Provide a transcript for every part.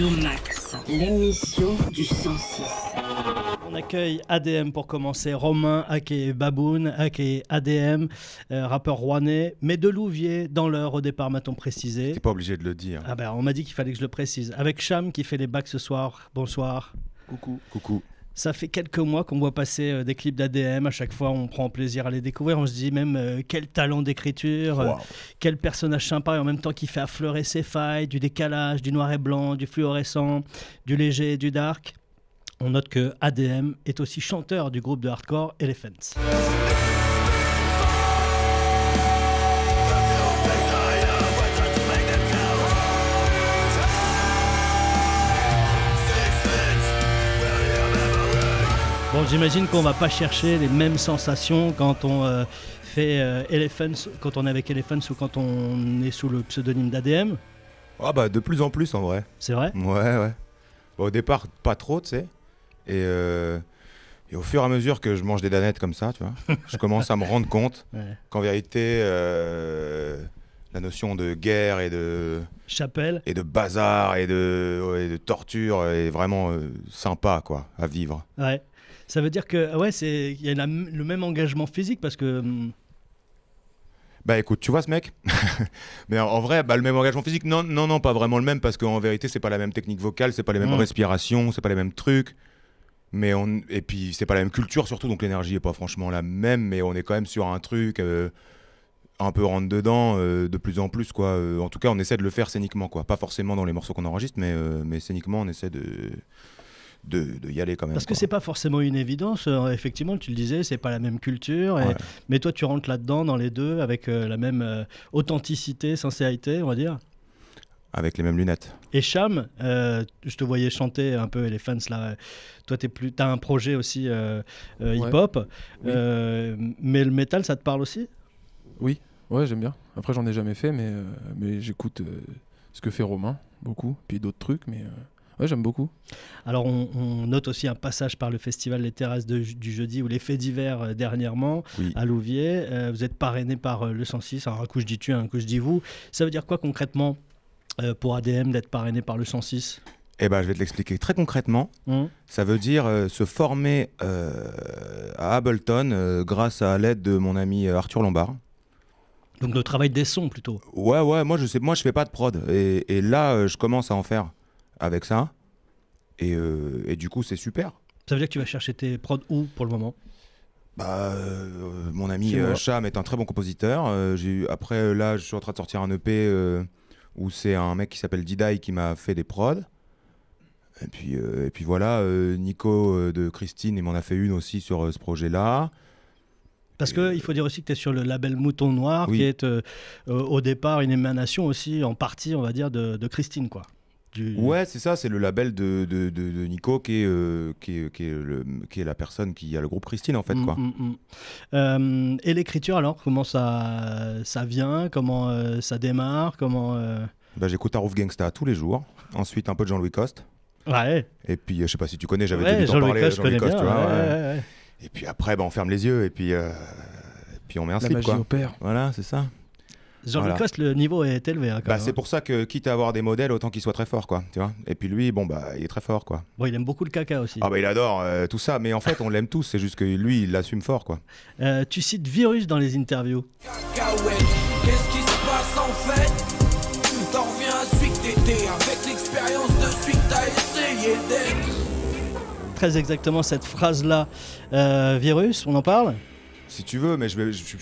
Lomax, l'émission du 106. On accueille ADM pour commencer, Romain, Ake Baboun, Ake ADM, euh, rappeur rouennais, mais de Louvier dans l'heure au départ, m'a-t-on précisé. T'es pas obligé de le dire. Ah ben, on m'a dit qu'il fallait que je le précise. Avec Cham qui fait les bacs ce soir. Bonsoir. Coucou. Coucou. Ça fait quelques mois qu'on voit passer euh, des clips d'ADM. À chaque fois, on prend plaisir à les découvrir. On se dit même euh, quel talent d'écriture, euh, quel personnage sympa et en même temps qui fait affleurer ses failles, du décalage, du noir et blanc, du fluorescent, du léger, du dark. On note que ADM est aussi chanteur du groupe de hardcore Elephants. j'imagine qu'on va pas chercher les mêmes sensations quand on euh, fait euh, quand on est avec Elephants ou quand on est sous le pseudonyme d'ADM Ah bah de plus en plus en vrai. C'est vrai Ouais ouais. Bah, au départ pas trop tu sais. Euh, et, au fur et à mesure que je mange des danettes comme ça, tu vois, je commence à me rendre compte qu'en vérité la notion de guerre et de chapelle et de bazar et de, torture est vraiment sympa quoi à vivre. Ouais. Ça veut dire que ah ouais, c'est il y a le même engagement physique parce que. Hum, bah écoute, tu vois ce mec Mais en, vrai, bah, le même engagement physique, non, non, non, pas vraiment le même parce qu'en vérité, c'est pas la même technique vocale, c'est pas les mêmes respirations, c'est pas les mêmes trucs. Mais on et puis c'est pas la même culture surtout, donc l'énergie est pas franchement la même, mais on est quand même sur un truc euh, un peu rentre dedans euh, de plus en plus quoi. Euh, en tout cas, on essaie de le faire scéniquement quoi, pas forcément dans les morceaux qu'on enregistre, mais mais scéniquement on essaie de de, y aller quand même. Parce que c'est pas forcément une évidence. Euh, effectivement, tu le disais, c'est pas la même culture. Mais toi, tu rentres là-dedans, dans les deux, avec euh, la même euh, authenticité, sincérité, on va dire. Avec les mêmes lunettes. Et Cham, je te voyais chanter un peu les fans là. Toi, t'es plus, t'as un projet aussi hip-hop, mais le métal, ça te parle aussi Oui, ouais, j'aime bien. Après, j'en ai jamais fait, mais mais j'écoute ce que fait Romain beaucoup, puis d'autres trucs, mais Ouais, j'aime beaucoup. Alors, on, note aussi un passage par le festival Les Terrasses du jeudi ou les faits divers euh, dernièrement à Louviers. Euh, vous êtes parrainé par euh, le 106. Alors, un coup je dis tu, un coup je dis vous. Ça veut dire quoi concrètement pour ADM d'être parrainé par le 106 eh ben, je vais te l'expliquer très concrètement. Hum. Ça veut dire se former à Ableton grâce à l'aide de mon ami Arthur Lombard. Donc le travail des sons plutôt. Ouais ouais, moi je sais, moi je fais pas de prod et là je commence à en faire avec ça. Euh, et, du coup, c'est super. Ça veut dire que tu vas chercher tes prods où pour le moment bah, euh, mon ami euh, Cham est un très bon compositeur. j'ai eu, après, là, je suis en train de sortir un EP où c'est un mec qui s'appelle Didai qui m'a fait des prods. Et puis, et puis voilà, Nico de Christine, il m'en a fait une aussi sur ce projet-là. Parce qu'il faut dire aussi que tu es sur le label Mouton Noir, qui est au départ une émanation aussi, en partie, on va dire, de, de Christine. quoi. Ouais, c'est ça, c'est le label de, de, de, Nico qui est, euh, qui, est, qui, est le, qui est, la personne qui a le groupe Christine en fait. Mm, quoi. Mm, mm. Euh, et l'écriture alors, comment ça, ça vient, comment euh, ça démarre, comment... Bah, J'écoute Roof Gangsta tous les jours, ensuite un peu de Jean-Louis Coste. Ouais. Et puis, je sais pas si tu connais, j'avais déjà parlé. Jean-Louis Coste, Et puis après, bah, on ferme les yeux et puis, puis on met un la magie quoi. Voilà, c'est ça. Jean-Luc le niveau est élevé. Hein, bah, c'est hein. pour ça que, quitte à avoir des modèles, autant qu'ils soient très forts, quoi. Tu vois Et puis lui, bon, bah, il est très fort, quoi. Bon, il aime beaucoup le caca aussi. Ah, bah, il adore euh, tout ça, mais en fait, on l'aime tous. C'est juste que lui, il l'assume fort, quoi. Euh, tu cites Virus dans les interviews. Qu'est-ce qui se passe en fait avec l'expérience de essayé Très exactement cette phrase-là, euh, Virus, on en parle si tu veux, mais je,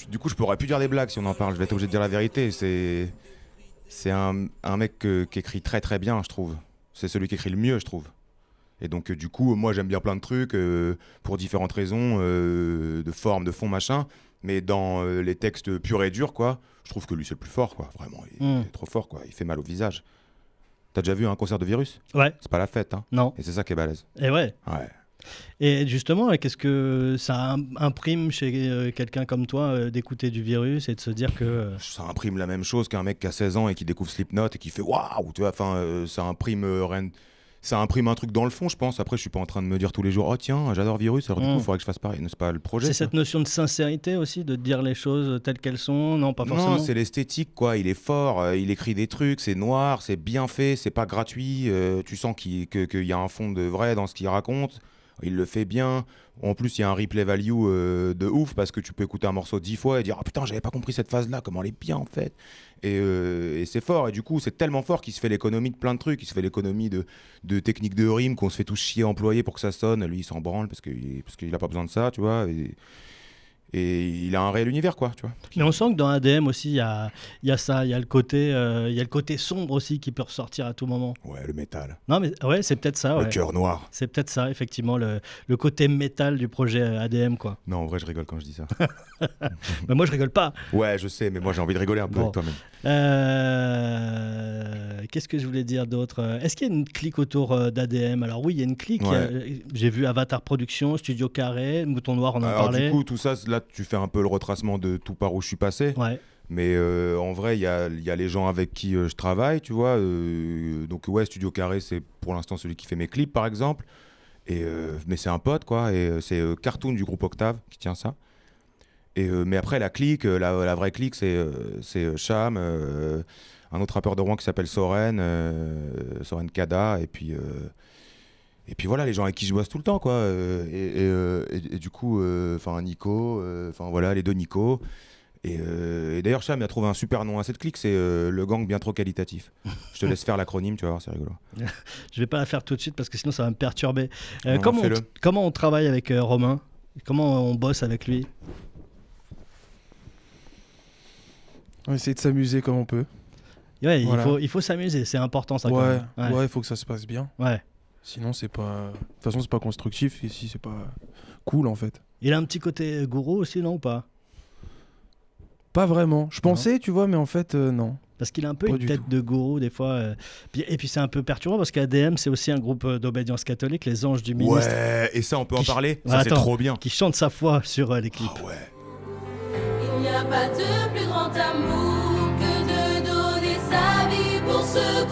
du coup, je pourrais plus dire des blagues si on en parle. Je vais être obligé de dire la vérité. C'est, c'est un, mec qui écrit très très bien, je trouve. C'est celui qui écrit le mieux, je trouve. Et donc, euh, du coup, moi, j'aime bien plein de trucs euh, pour différentes raisons, euh, de forme, de fond, machin. Mais dans les textes purs et durs, quoi, je trouve que lui, c'est le plus fort, quoi. Vraiment, il, hmm. est trop fort, quoi. Il fait mal au visage. T'as déjà vu un concert de virus Ouais. C'est pas la fête, hein. Non. Et c'est ça qui est balèze. Et ouais. Ouais. Et justement, qu'est-ce que ça imprime chez euh, quelqu'un comme toi euh, d'écouter du virus et de se dire que. Euh, ça imprime la même chose qu'un mec qui a 16 ans et qui découvre Slipknot et qui fait waouh, tu enfin, ça imprime ça imprime un truc dans le fond, je pense. Après, je suis pas en train de me dire tous les jours, oh tiens, j'adore Virus, alors du coup, il mm. faudrait que je fasse pareil. C'est pas le projet. C'est cette notion de sincérité aussi, de dire les choses telles qu'elles sont. Non, pas forcément. Non, c'est l'esthétique, quoi. Il est fort, il écrit des trucs, c'est noir, c'est bien fait, c'est pas gratuit. tu sens qu'il y a un fond de vrai dans ce qu'il raconte il le fait bien. En plus, il y a un replay value euh, de ouf parce que tu peux écouter un morceau dix fois et dire Ah putain, j'avais pas compris cette phase-là, comment elle est bien en fait. Et, euh, c'est fort. Et du coup, c'est tellement fort qu'il se fait l'économie de plein de trucs. Il se fait l'économie de, de techniques de rime qu'on se fait tous chier employer pour que ça sonne. Lui, il s'en branle parce qu'il parce qu'il pas besoin de ça, tu vois et il a un réel univers quoi tu vois mais on sent que dans ADM aussi il y a, y a, ça il y a le côté euh, il y a le côté sombre aussi qui peut ressortir à tout moment ouais le métal non mais ouais c'est peut-être ça le cœur noir c'est peut-être ça effectivement le, le, côté métal du projet euh, ADM quoi non en vrai je rigole quand je dis ça mais moi je rigole pas ouais je sais mais moi j'ai envie de rigoler un peu toi-même euh, qu'est-ce que je voulais dire d'autre est-ce qu'il y a une clique autour d'ADM alors oui il y a une clique j'ai vu Avatar Production Studio Carré Mouton Noir on en alors, du coup tout ça là tu fais un peu le retracement de tout par où je suis passé. Mais euh, en vrai, il y a, les gens avec qui euh, je travaille, tu vois. Euh, donc, ouais, Studio Carré, c'est pour l'instant celui qui fait mes clips, par exemple. Et, mais c'est un pote, quoi. Et c'est Cartoon du groupe Octave qui tient ça. Et, mais après, la clique, la, vraie clique, c'est Cham un autre rappeur de Rouen qui s'appelle Soren, Soren Kada, et puis et puis voilà les gens avec qui je bosse tout le temps quoi euh, euh, et, du coup euh, enfin Nico enfin voilà les deux Nico et, d'ailleurs Cham a trouvé un super nom à cette clique c'est le gang bien trop qualitatif je te laisse faire l'acronyme tu vas voir c'est rigolo je vais pas la faire tout de suite parce que sinon ça va me perturber comment, on, comment on travaille avec Romain comment on bosse avec lui on essaie de s'amuser comme on peut ouais, il faut, il faut s'amuser c'est important ça ouais, ouais il faut que ça se passe bien ouais Sinon, c'est pas. De toute façon, c'est pas constructif et si c'est pas cool en fait. Il a un petit côté gourou aussi, non ou pas Pas vraiment. Je pensais, tu vois, mais en fait, euh, non. Parce qu'il a un peu une tête de gourou des fois. Euh, et puis c'est un peu perturbant parce qu'ADM, c'est aussi un groupe euh, d'obédience catholique, les anges du ministre. Ouais, et ça, on peut en parler. Bah, c'est trop bien. Qui chante sa foi sur l'équipe ah ouais. Il n'y a pas de plus grand amour que de donner sa vie pour ce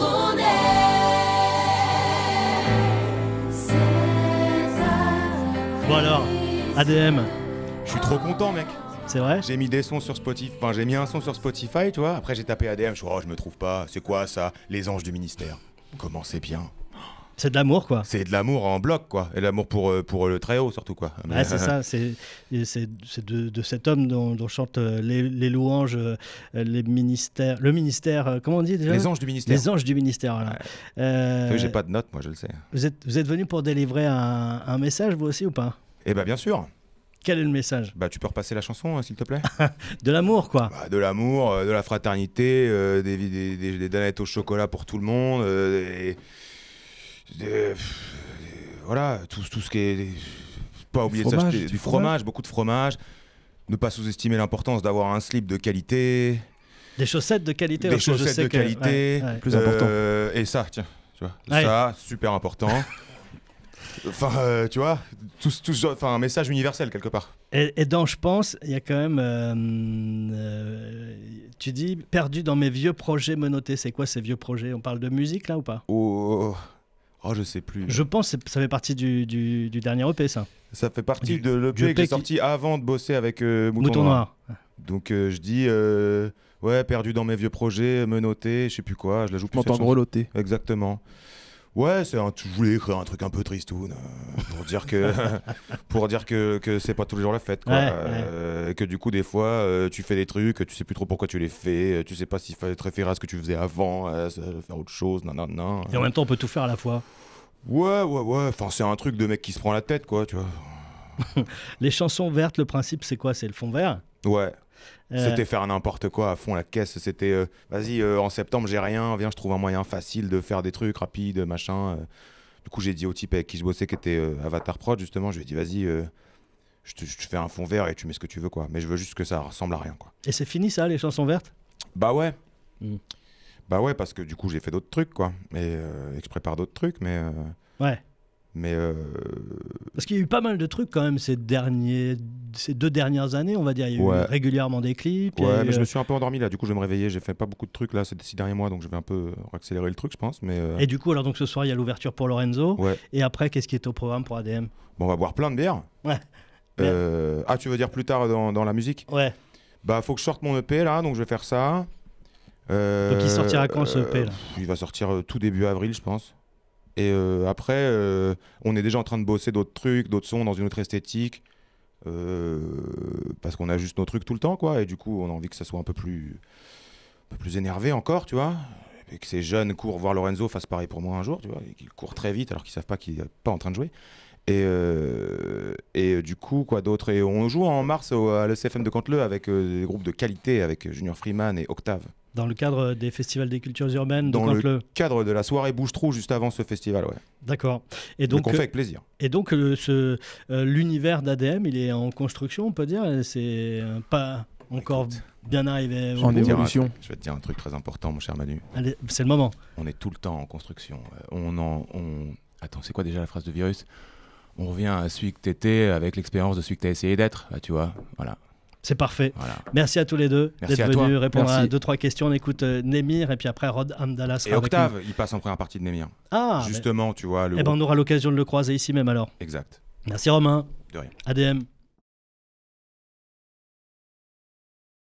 Bon alors, ADM. Je suis trop content, mec. C'est vrai J'ai mis des sons sur Spotify, enfin j'ai mis un son sur Spotify, tu vois. Après j'ai tapé ADM, je suis oh, je me trouve pas, c'est quoi ça Les anges du ministère. Comment c'est bien. C'est de l'amour, quoi. C'est de l'amour en bloc, quoi. Et l'amour pour, pour le très haut, surtout, quoi. c'est ça. C'est de, cet homme dont, chantent les, louanges, les ministères, le ministère, comment on dit déjà Les anges du ministère. Les anges du ministère, voilà. J'ai pas de notes, moi, je le sais. Vous êtes, venu pour délivrer un, message, vous aussi, ou pas Eh bien, bien sûr. Quel est le message Bah, tu peux repasser la chanson, s'il te plaît. de l'amour, quoi. de l'amour, de la fraternité, des, des, des, danettes au chocolat pour tout le monde, voilà, tout, tout, ce qui est. Pas oublier de s'acheter du, fromage, beaucoup de fromage. Ne pas sous-estimer l'importance d'avoir un slip de qualité. Des chaussettes de qualité. Des chaussettes de qualité. Plus euh, important. Et ça, tiens, tu vois. Ça, super important. Enfin, euh, tu vois, tout, tout, enfin, un message universel quelque part. Et, dans Je pense, il y a quand même. Euh, tu dis, perdu dans mes vieux projets monotés. C'est quoi ces vieux projets On parle de musique là ou pas oh, Oh, je sais plus. Je pense que ça fait partie du, dernier EP, ça. Ça fait partie de l'EP que j'ai sorti avant de bosser avec euh, Mouton, Noir. Donc euh, je dis, euh, ouais, perdu dans mes vieux projets, menotté, je sais plus quoi, je la joue plus. M'entendre grelotter. Exactement. Ouais, c'est un, je voulais écrire un truc un peu tristoun pour dire que pour dire que, que c'est pas tous les jours la fête quoi, que du coup des fois tu fais des trucs, tu sais plus trop pourquoi tu les fais, tu sais pas s'il fallait te à ce que tu faisais avant, faire autre chose, non non non. Et en même temps, on peut tout faire à la fois. Ouais, ouais, ouais. Enfin, c'est un truc de mec qui se prend la tête, quoi, tu vois. les chansons vertes, le principe, c'est quoi C'est le fond vert Ouais. Euh. C'était faire n'importe quoi à fond la caisse. C'était euh, vas-y, euh, en septembre, j'ai rien. Viens, je trouve un moyen facile de faire des trucs rapides, machin. Du coup, j'ai dit au type avec qui je bossais, qui était Avatar Prod, justement, je lui ai dit vas-y. je te, fais un fond vert et tu mets ce que tu veux quoi. Mais je veux juste que ça ressemble à rien quoi. Et c'est fini ça les chansons vertes Bah ouais. Mmh. Bah ouais, parce que du coup, j'ai fait d'autres trucs, quoi. Et, euh, que je prépare d'autres trucs, mais. Euh, ouais. Mais. Euh, parce qu'il y a eu pas mal de trucs quand même ces, derniers, ces deux dernières années, on va dire. Il y a eu régulièrement des clips. Ouais, mais je me suis un peu endormi là. Du coup, je vais me réveiller. J'ai fait pas beaucoup de trucs là ces six derniers mois, donc je vais un peu accélérer le truc, je pense. Mais Et du coup, alors donc ce soir, il y a l'ouverture pour Lorenzo. Ouais. Et après, qu'est-ce qui est au programme pour ADM bon, On va boire plein de bières. Ouais. Ah, tu veux dire plus tard dans, dans la musique Ouais. Bah, faut que je sorte mon EP là, donc je vais faire ça. Euh, Donc il sortira quand ce P euh, Il va sortir euh, tout début avril, je pense. Et après, on est déjà en train de bosser d'autres trucs, d'autres sons dans une autre esthétique. parce qu'on a juste nos trucs tout le temps, quoi. Et du coup, on a envie que ça soit un peu plus, un peu plus énervé encore, tu vois et que ces jeunes courent voir Lorenzo fasse pareil pour moi un jour, tu vois, et qu'ils courent très vite alors qu'ils savent pas qu'il n'est pas en train de jouer. Et, et du coup, quoi d'autres. Et on joue en mars au, à l'ECFM de Canteleu avec des groupes de qualité, avec Junior Freeman et Octave. Dans le cadre des festivals des cultures urbaines Dans le cadre de la soirée Bouche-Trou juste avant ce festival, ouais. D'accord. Et donc, on euh, fait avec plaisir. Et donc euh, euh, l'univers d'ADM, il est en construction, on peut dire C'est pas encore bien arrivé en évolution. je vais te dire un truc très important, mon cher Manu. c'est le moment. On est tout le temps en construction. On en, on... Attends, c'est quoi déjà la phrase de virus On revient à celui que t'étais avec l'expérience de celui que t'as essayé d'être, tu vois. Voilà. C'est parfait. Merci à tous les deux d'être venus répondre à deux, trois questions. On écoute euh, Nemir et puis après Rod Amdala Et Octave, il passe en première partie de Némir. Ah Justement, tu vois. Le... Eh ben, on aura l'occasion de le croiser ici même alors. Exact. Merci Romain. De rien. ADM.